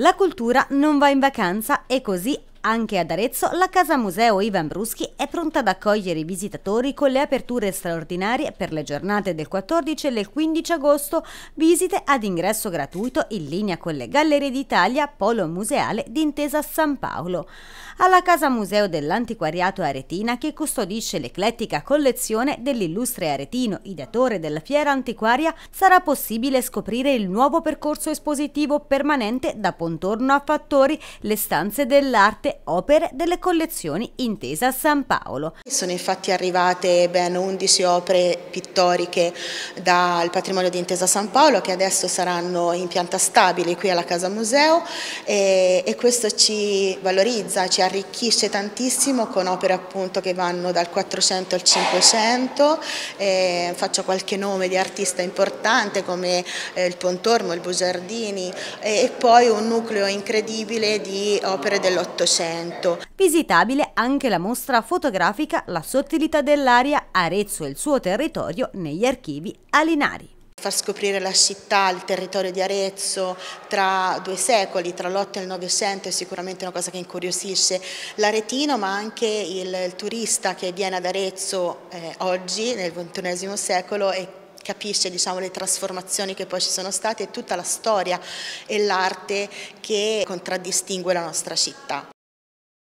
La cultura non va in vacanza e così anche ad Arezzo la Casa Museo Ivan Bruschi è pronta ad accogliere i visitatori con le aperture straordinarie per le giornate del 14 e del 15 agosto, visite ad ingresso gratuito in linea con le Gallerie d'Italia, Polo Museale d'Intesa San Paolo. Alla Casa Museo dell'Antiquariato Aretina che custodisce l'eclettica collezione dell'illustre aretino, ideatore della fiera antiquaria, sarà possibile scoprire il nuovo percorso espositivo permanente da Pontorno a Fattori, le stanze dell'arte molte opere delle collezioni Intesa San Paolo. Sono infatti arrivate ben 11 opere pittoriche dal patrimonio di Intesa San Paolo che adesso saranno in pianta stabile qui alla Casa Museo e, e questo ci valorizza, ci arricchisce tantissimo con opere appunto che vanno dal 400 al 500. Eh, faccio qualche nome di artista importante come eh, il Pontormo, il Bugiardini eh, e poi un nucleo incredibile di opere dell'Ottocento. Novecento. Visitabile anche la mostra fotografica La sottilità dell'aria, Arezzo e il suo territorio negli archivi Alinari far scoprire la città, il territorio di Arezzo tra due secoli, tra l'8 e il 900 è sicuramente una cosa che incuriosisce l'aretino ma anche il, il, turista che viene ad Arezzo eh, oggi nel XXI secolo e capisce diciamo, le trasformazioni che poi ci sono state e tutta la storia e l'arte che contraddistingue la nostra città.